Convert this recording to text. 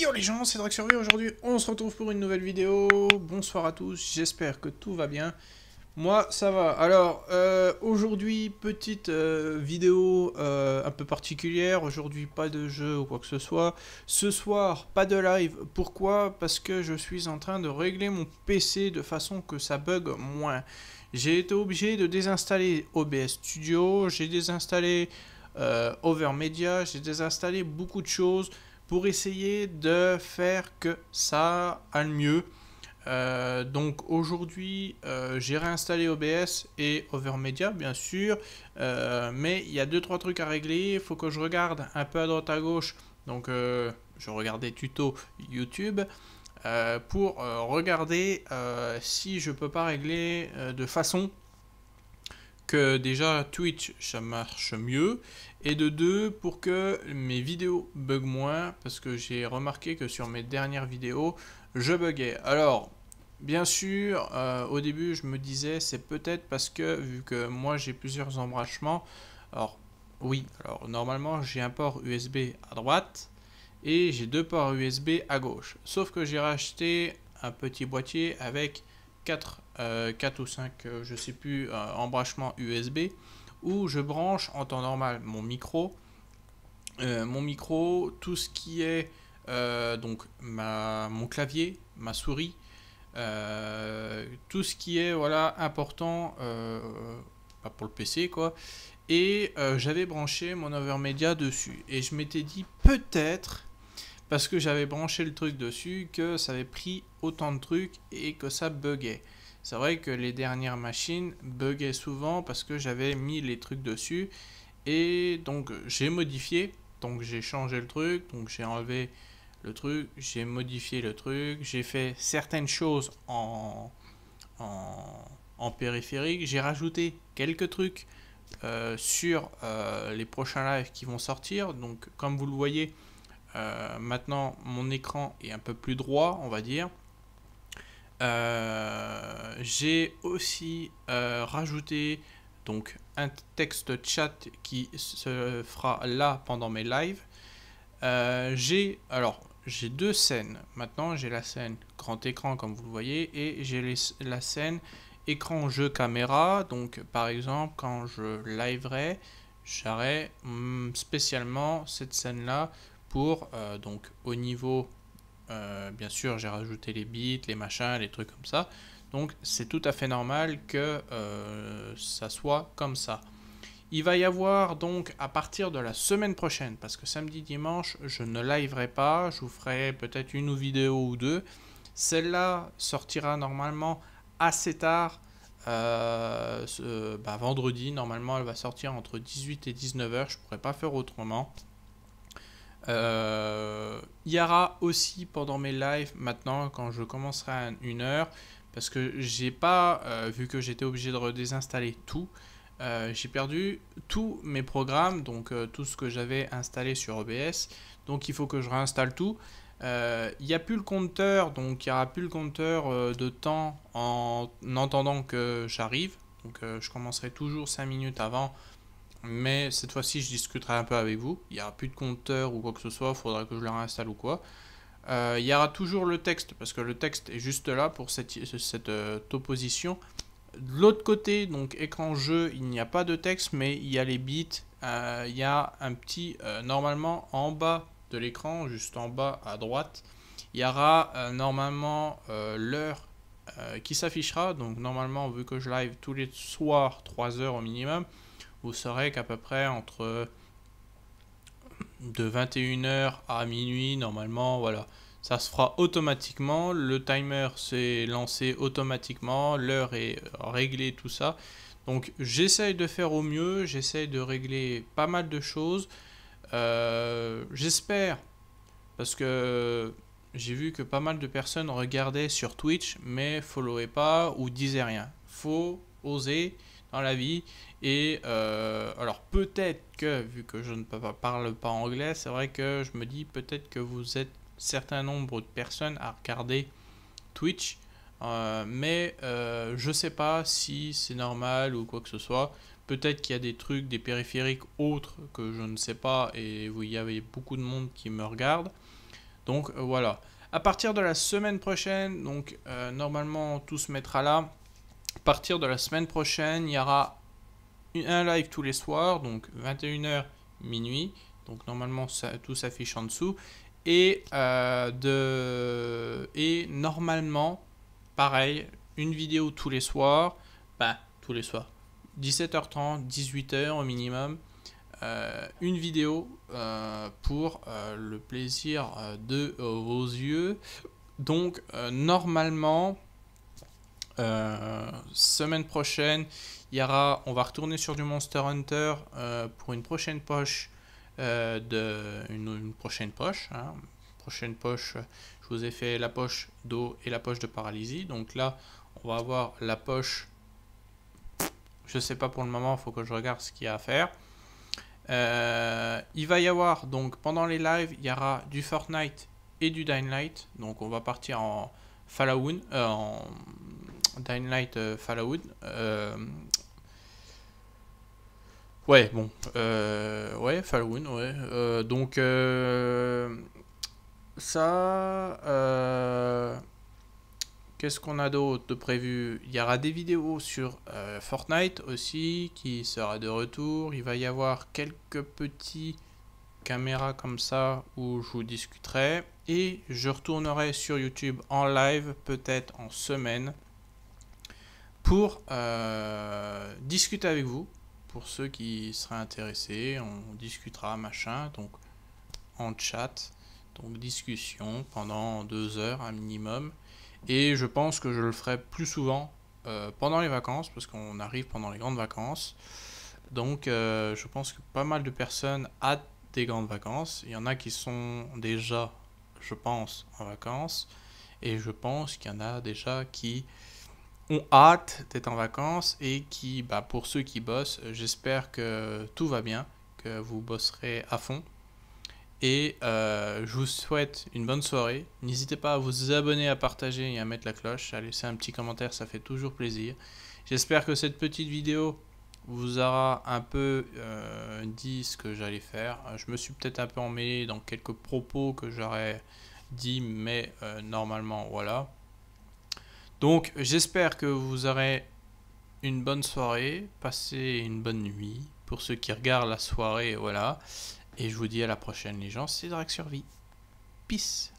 Yo les gens, c'est Draxurvie, aujourd'hui on se retrouve pour une nouvelle vidéo, bonsoir à tous, j'espère que tout va bien, moi ça va, alors euh, aujourd'hui petite euh, vidéo euh, un peu particulière, aujourd'hui pas de jeu ou quoi que ce soit, ce soir pas de live, pourquoi Parce que je suis en train de régler mon PC de façon que ça bug moins, j'ai été obligé de désinstaller OBS Studio, j'ai désinstallé Overmedia, j'ai désinstallé beaucoup de choses, pour essayer de faire que ça aille mieux. Euh, donc aujourd'hui, euh, j'ai réinstallé OBS et Overmedia, bien sûr, euh, mais il y a 2 trois trucs à régler. Il faut que je regarde un peu à droite à gauche. Donc, je regarde des tutos YouTube pour regarder si je peux pas régler de façon que déjà Twitch ça marche mieux et de deux pour que mes vidéos bug moins parce que j'ai remarqué que sur mes dernières vidéos je buguais. Alors bien sûr euh, au début je me disais c'est peut-être parce que vu que moi j'ai plusieurs embranchements alors oui alors normalement j'ai un port USB à droite et j'ai deux ports USB à gauche sauf que j'ai racheté un petit boîtier avec 4, 4 euh, ou 5, euh, je sais plus, euh, embrachement USB, où je branche en temps normal mon micro, mon micro, tout ce qui est donc ma, mon clavier, ma souris, tout ce qui est voilà important pour le PC quoi. Et j'avais branché mon overmedia dessus. Et je m'étais dit peut-être parce que j'avais branché le truc dessus, que ça avait pris autant de trucs et que ça buguait. C'est vrai que les dernières machines buguaient souvent parce que j'avais mis les trucs dessus et donc j'ai modifié, donc j'ai changé le truc, donc j'ai enlevé le truc, j'ai modifié le truc, j'ai fait certaines choses en, en, périphérique, j'ai rajouté quelques trucs euh, sur euh, les prochains lives qui vont sortir. Donc comme vous le voyez, euh, maintenant, mon écran est un peu plus droit, on va dire. Euh, j'ai aussi euh, rajouté donc un texte chat qui se fera là pendant mes lives. j'ai alors j'ai deux scènes. Maintenant, j'ai la scène grand écran comme vous le voyez et j'ai la scène écran jeu caméra. Donc par exemple, quand je liverai, j'arrête mm, spécialement cette scène là pour, euh, donc au niveau, euh, bien sûr, j'ai rajouté les bits, les machins, les trucs comme ça. Donc c'est tout à fait normal que euh, ça soit comme ça. Il va y avoir donc à partir de la semaine prochaine, parce que samedi, dimanche, je ne liverai pas, je vous ferai peut-être une ou vidéo ou deux. Celle-là sortira normalement assez tard. Bah, vendredi, normalement, elle va sortir entre 18 et 19h. Je pourrais pas faire autrement. Euh, il y aura aussi pendant mes lives maintenant quand je commencerai à une heure parce que j'ai pas euh, vu que j'étais obligé de redésinstaller tout. Euh, j'ai perdu tous mes programmes, donc tout ce que j'avais installé sur OBS. Donc il faut que je réinstalle tout. Il n'y a plus le compteur, donc il n'y aura plus le compteur de temps en entendant que j'arrive. Donc je commencerai toujours 5 minutes avant mais cette fois-ci, je discuterai un peu avec vous. Il n'y aura plus de compteur ou quoi que ce soit, il faudra que je le réinstalle ou quoi. Euh, il y aura toujours le texte, parce que le texte est juste là pour cette, euh, opposition. De l'autre côté, donc écran jeu, il n'y a pas de texte, mais il y a les bits. Euh, il y a un petit, normalement, en bas de l'écran, juste en bas à droite, il y aura normalement l'heure qui s'affichera. Donc normalement, vu que je live tous les soirs, 3 heures au minimum, vous saurez qu'à peu près entre de 21h à minuit, normalement, voilà, ça se fera automatiquement. Le timer s'est lancé automatiquement, l'heure est réglée, tout ça. Donc j'essaye de faire au mieux, j'essaye de régler pas mal de choses. Euh, j'espère, parce que j'ai vu que pas mal de personnes regardaient sur Twitch, mais followaient pas ou disaient rien. Faut oser dans la vie. Et euh, alors peut-être que, vu que je ne parle pas anglais, c'est vrai que je me dis peut-être que vous êtes certain nombre de personnes à regarder Twitch. Euh, mais euh, je sais pas si c'est normal ou quoi que ce soit. Peut-être qu'il y a des trucs, des périphériques autres que je ne sais pas et vous y avez beaucoup de monde qui me regarde. Donc voilà. À partir de la semaine prochaine, donc normalement tout se mettra là partir de la semaine prochaine, il y aura un live tous les soirs, donc 21h minuit. Donc normalement tout s'affiche en dessous. Et, euh, de... et normalement, pareil, une vidéo tous les soirs. Bah, tous les soirs. 17h30, 18h au minimum. Euh, une vidéo euh, pour le plaisir de vos yeux. Donc normalement, euh, semaine prochaine, il y aura, on va retourner sur du Monster Hunter euh, pour une prochaine poche, euh, de, une, prochaine poche. Hein. Prochaine poche, je vous ai fait la poche d'eau et la poche de paralysie. Donc là, on va avoir la poche. Je sais pas pour le moment, faut que je regarde ce qu'il y a à faire. il va y avoir donc pendant les lives, il y aura du Fortnite et du Dying Donc on va partir en Fallout, en Dynamite Light euh, Fallout. Euh, ouais, bon. Euh, ouais, Fallout, ouais. donc, ça. Qu'est-ce qu'on a d'autre de prévu Il y aura des vidéos sur Fortnite aussi qui sera de retour. Il va y avoir quelques petits caméras comme ça où je vous discuterai. Et je retournerai sur YouTube en live peut-être en semaine pour euh, discuter avec vous. Pour ceux qui seraient intéressés, on discutera, machin, donc en chat. Donc discussion pendant deux heures un minimum. Et je pense que je le ferai plus souvent euh, pendant les vacances, parce qu'on arrive pendant les grandes vacances. Donc euh, je pense que pas mal de personnes hâtent des grandes vacances. Il y en a qui sont déjà, je pense, en vacances. Et je pense qu'il y en a déjà qui hâte d'être en vacances et qui, bah, pour ceux qui bossent, euh, j'espère que tout va bien, que vous bosserez à fond. Et euh, je vous souhaite une bonne soirée. N'hésitez pas à vous abonner, à partager et à mettre la cloche, à laisser un petit commentaire, ça fait toujours plaisir. J'espère que cette petite vidéo vous aura un peu euh, dit ce que j'allais faire. Je me suis peut-être un peu emmêlé dans quelques propos que j'aurais dit, mais normalement, voilà. Donc j'espère que vous aurez une bonne soirée, passez une bonne nuit. Pour ceux qui regardent la soirée, voilà. Et je vous dis à la prochaine les gens, c'est Drac Survie. Peace